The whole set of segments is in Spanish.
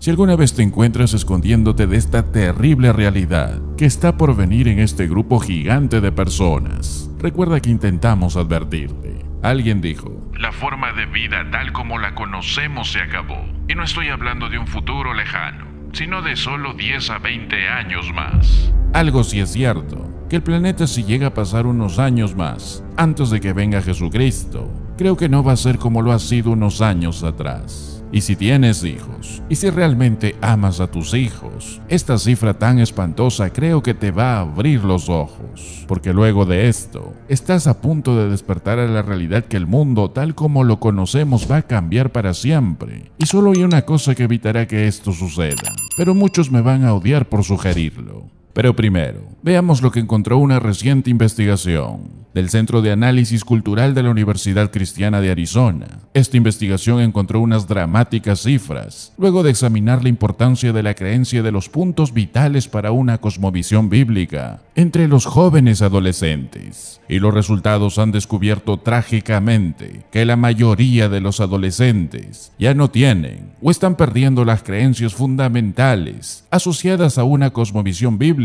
Si alguna vez te encuentras escondiéndote de esta terrible realidad que está por venir en este grupo gigante de personas, recuerda que intentamos advertirte. Alguien dijo, la forma de vida tal como la conocemos se acabó. Y no estoy hablando de un futuro lejano, sino de solo 10 a 20 años más. Algo sí es cierto, que el planeta si llega a pasar unos años más, antes de que venga Jesucristo, creo que no va a ser como lo ha sido unos años atrás. Y si tienes hijos, y si realmente amas a tus hijos, esta cifra tan espantosa creo que te va a abrir los ojos, porque luego de esto, estás a punto de despertar a la realidad que el mundo tal como lo conocemos va a cambiar para siempre, y solo hay una cosa que evitará que esto suceda, pero muchos me van a odiar por sugerirlo. Pero primero, veamos lo que encontró una reciente investigación del Centro de Análisis Cultural de la Universidad Cristiana de Arizona. Esta investigación encontró unas dramáticas cifras, luego de examinar la importancia de la creencia de los puntos vitales para una cosmovisión bíblica entre los jóvenes adolescentes. Y los resultados han descubierto trágicamente que la mayoría de los adolescentes ya no tienen o están perdiendo las creencias fundamentales asociadas a una cosmovisión bíblica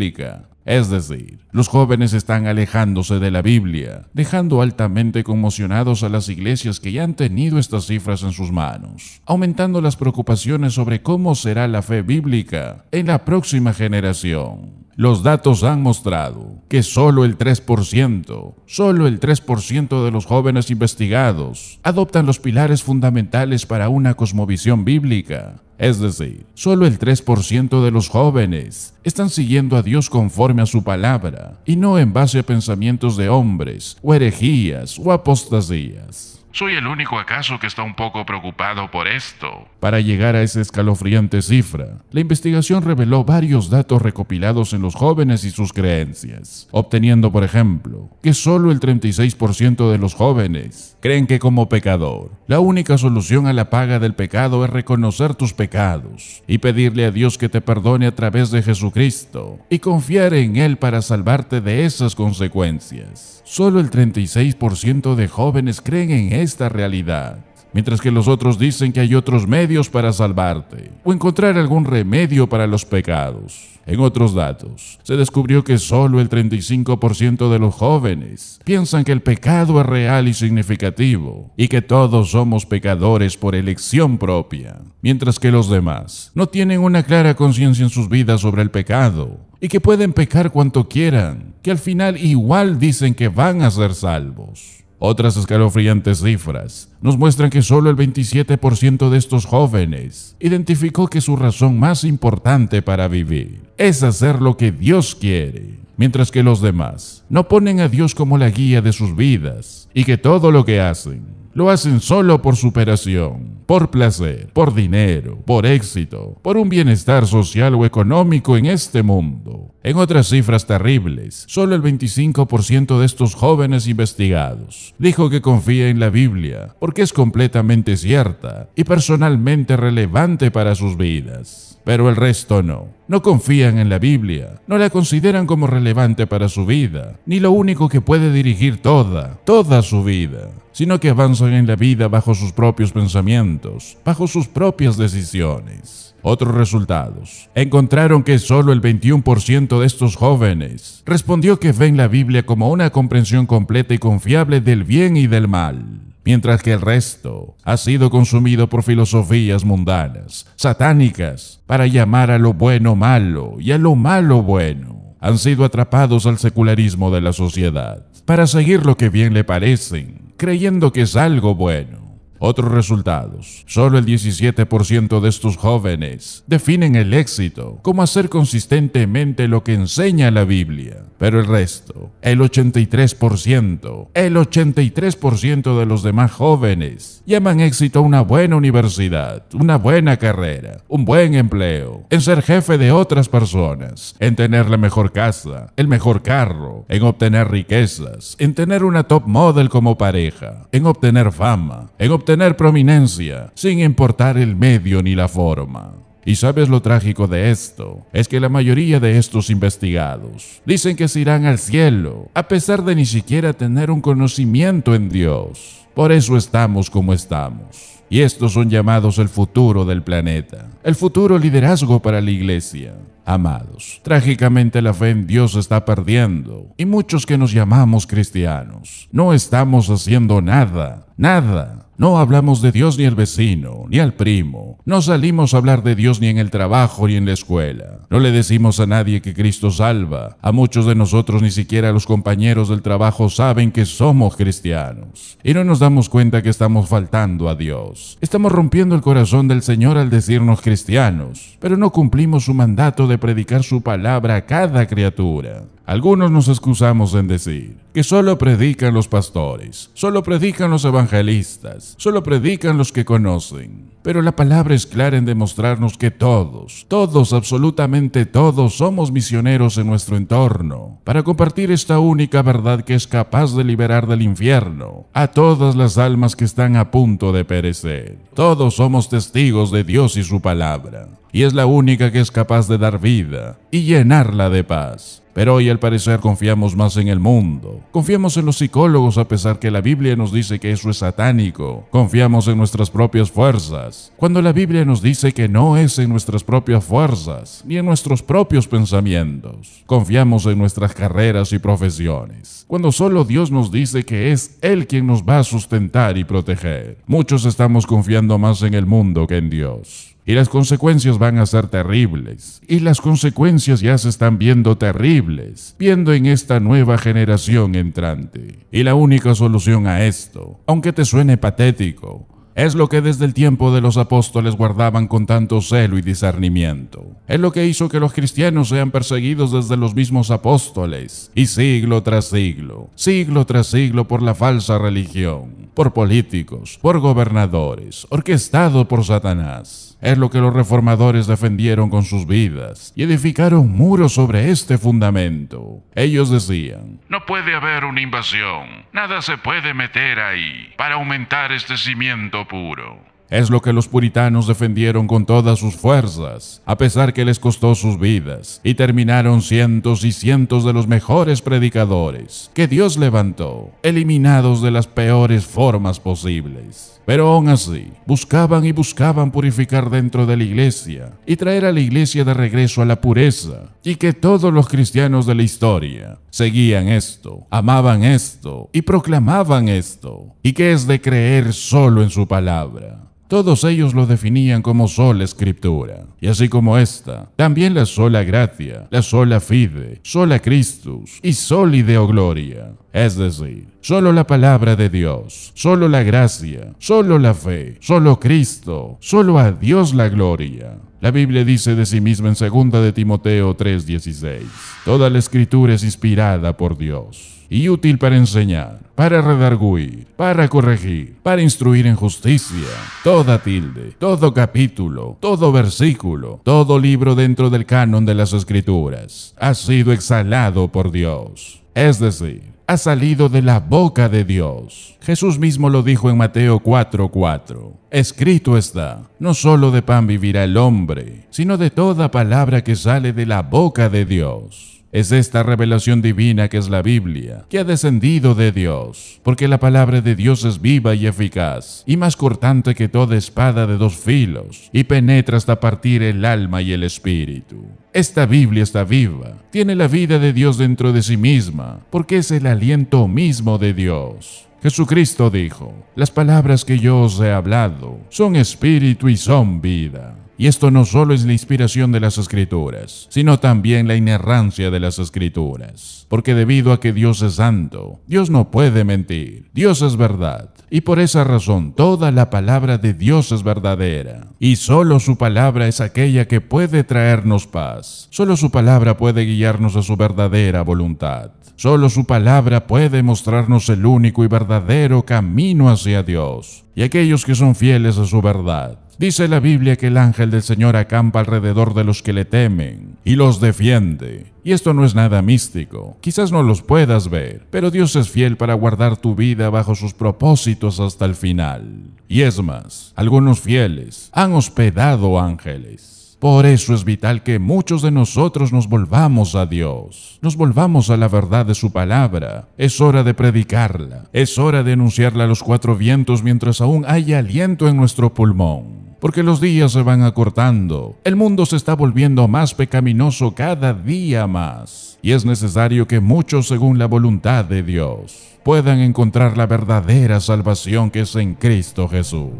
es decir, los jóvenes están alejándose de la Biblia, dejando altamente conmocionados a las iglesias que ya han tenido estas cifras en sus manos, aumentando las preocupaciones sobre cómo será la fe bíblica en la próxima generación. Los datos han mostrado que solo el 3%, solo el 3% de los jóvenes investigados adoptan los pilares fundamentales para una cosmovisión bíblica. Es decir, solo el 3% de los jóvenes están siguiendo a Dios conforme a su palabra y no en base a pensamientos de hombres o herejías o apostasías. ¿Soy el único acaso que está un poco preocupado por esto? Para llegar a esa escalofriante cifra, la investigación reveló varios datos recopilados en los jóvenes y sus creencias, obteniendo, por ejemplo, que solo el 36% de los jóvenes creen que como pecador, la única solución a la paga del pecado es reconocer tus pecados y pedirle a Dios que te perdone a través de Jesucristo y confiar en Él para salvarte de esas consecuencias. Solo el 36% de jóvenes creen en Él esta realidad. Mientras que los otros dicen que hay otros medios para salvarte o encontrar algún remedio para los pecados. En otros datos, se descubrió que solo el 35% de los jóvenes piensan que el pecado es real y significativo y que todos somos pecadores por elección propia, mientras que los demás no tienen una clara conciencia en sus vidas sobre el pecado y que pueden pecar cuanto quieran, que al final igual dicen que van a ser salvos. Otras escalofriantes cifras nos muestran que solo el 27% de estos jóvenes identificó que su razón más importante para vivir es hacer lo que Dios quiere mientras que los demás no ponen a Dios como la guía de sus vidas y que todo lo que hacen lo hacen solo por superación, por placer, por dinero, por éxito, por un bienestar social o económico en este mundo. En otras cifras terribles, solo el 25% de estos jóvenes investigados dijo que confía en la Biblia porque es completamente cierta y personalmente relevante para sus vidas pero el resto no. No confían en la Biblia, no la consideran como relevante para su vida, ni lo único que puede dirigir toda, toda su vida, sino que avanzan en la vida bajo sus propios pensamientos, bajo sus propias decisiones. Otros resultados. Encontraron que solo el 21% de estos jóvenes respondió que ven la Biblia como una comprensión completa y confiable del bien y del mal mientras que el resto ha sido consumido por filosofías mundanas, satánicas, para llamar a lo bueno malo y a lo malo bueno. Han sido atrapados al secularismo de la sociedad, para seguir lo que bien le parecen, creyendo que es algo bueno. Otros resultados. Solo el 17% de estos jóvenes definen el éxito como hacer consistentemente lo que enseña la Biblia pero el resto, el 83%, el 83% de los demás jóvenes llaman éxito a una buena universidad, una buena carrera, un buen empleo, en ser jefe de otras personas, en tener la mejor casa, el mejor carro, en obtener riquezas, en tener una top model como pareja, en obtener fama, en obtener prominencia, sin importar el medio ni la forma. Y sabes lo trágico de esto, es que la mayoría de estos investigados dicen que se irán al cielo, a pesar de ni siquiera tener un conocimiento en Dios. Por eso estamos como estamos. Y estos son llamados el futuro del planeta, el futuro liderazgo para la iglesia. Amados, trágicamente la fe en Dios está perdiendo y muchos que nos llamamos cristianos no estamos haciendo nada, nada no hablamos de Dios ni al vecino, ni al primo. No salimos a hablar de Dios ni en el trabajo ni en la escuela. No le decimos a nadie que Cristo salva. A muchos de nosotros ni siquiera los compañeros del trabajo saben que somos cristianos. Y no nos damos cuenta que estamos faltando a Dios. Estamos rompiendo el corazón del Señor al decirnos cristianos, pero no cumplimos su mandato de predicar su palabra a cada criatura. Algunos nos excusamos en decir que solo predican los pastores, solo predican los evangelistas, solo predican los que conocen pero la palabra es clara en demostrarnos que todos, todos, absolutamente todos, somos misioneros en nuestro entorno, para compartir esta única verdad que es capaz de liberar del infierno a todas las almas que están a punto de perecer. Todos somos testigos de Dios y su palabra, y es la única que es capaz de dar vida y llenarla de paz. Pero hoy al parecer confiamos más en el mundo. Confiamos en los psicólogos a pesar que la Biblia nos dice que eso es satánico. Confiamos en nuestras propias fuerzas cuando la Biblia nos dice que no es en nuestras propias fuerzas ni en nuestros propios pensamientos. Confiamos en nuestras carreras y profesiones, cuando solo Dios nos dice que es Él quien nos va a sustentar y proteger. Muchos estamos confiando más en el mundo que en Dios y las consecuencias van a ser terribles. Y las consecuencias ya se están viendo terribles, viendo en esta nueva generación entrante. Y la única solución a esto, aunque te suene patético, es lo que desde el tiempo de los apóstoles guardaban con tanto celo y discernimiento. Es lo que hizo que los cristianos sean perseguidos desde los mismos apóstoles, y siglo tras siglo, siglo tras siglo por la falsa religión, por políticos, por gobernadores, orquestado por Satanás. Es lo que los reformadores defendieron con sus vidas y edificaron muros sobre este fundamento. Ellos decían, no puede haber una invasión, nada se puede meter ahí. Para aumentar este cimiento puro. Es lo que los puritanos defendieron con todas sus fuerzas, a pesar que les costó sus vidas, y terminaron cientos y cientos de los mejores predicadores que Dios levantó, eliminados de las peores formas posibles. Pero aún así, buscaban y buscaban purificar dentro de la iglesia y traer a la iglesia de regreso a la pureza, y que todos los cristianos de la historia seguían esto, amaban esto y proclamaban esto, y que es de creer solo en su palabra. Todos ellos lo definían como sola escritura, y así como esta, también la sola gracia, la sola fide, sola Christus y sola deo gloria, es decir, solo la palabra de Dios, solo la gracia, solo la fe, solo Cristo, solo a Dios la gloria. La Biblia dice de sí misma en 2 de Timoteo 3:16, toda la escritura es inspirada por Dios y útil para enseñar, para redarguir, para corregir, para instruir en justicia. Toda tilde, todo capítulo, todo versículo, todo libro dentro del canon de las escrituras ha sido exhalado por Dios. Es decir, ha salido de la boca de Dios. Jesús mismo lo dijo en Mateo 4:4. Escrito está, no solo de pan vivirá el hombre, sino de toda palabra que sale de la boca de Dios es esta revelación divina que es la Biblia, que ha descendido de Dios, porque la palabra de Dios es viva y eficaz, y más cortante que toda espada de dos filos, y penetra hasta partir el alma y el espíritu. Esta Biblia está viva, tiene la vida de Dios dentro de sí misma, porque es el aliento mismo de Dios. Jesucristo dijo, las palabras que yo os he hablado son espíritu y son vida. Y esto no solo es la inspiración de las escrituras, sino también la inerrancia de las escrituras. Porque debido a que Dios es santo, Dios no puede mentir, Dios es verdad. Y por esa razón toda la palabra de Dios es verdadera. Y solo su palabra es aquella que puede traernos paz. Solo su palabra puede guiarnos a su verdadera voluntad. Solo su palabra puede mostrarnos el único y verdadero camino hacia Dios. Y aquellos que son fieles a su verdad Dice la Biblia que el ángel del Señor acampa alrededor de los que le temen y los defiende. Y esto no es nada místico, quizás no los puedas ver, pero Dios es fiel para guardar tu vida bajo sus propósitos hasta el final. Y es más, algunos fieles han hospedado ángeles. Por eso es vital que muchos de nosotros nos volvamos a Dios, nos volvamos a la verdad de su palabra. Es hora de predicarla, es hora de anunciarla a los cuatro vientos mientras aún hay aliento en nuestro pulmón porque los días se van acortando. El mundo se está volviendo más pecaminoso cada día más, y es necesario que muchos, según la voluntad de Dios, puedan encontrar la verdadera salvación que es en Cristo Jesús.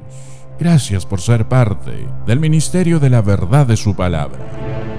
Gracias por ser parte del Ministerio de la Verdad de su Palabra.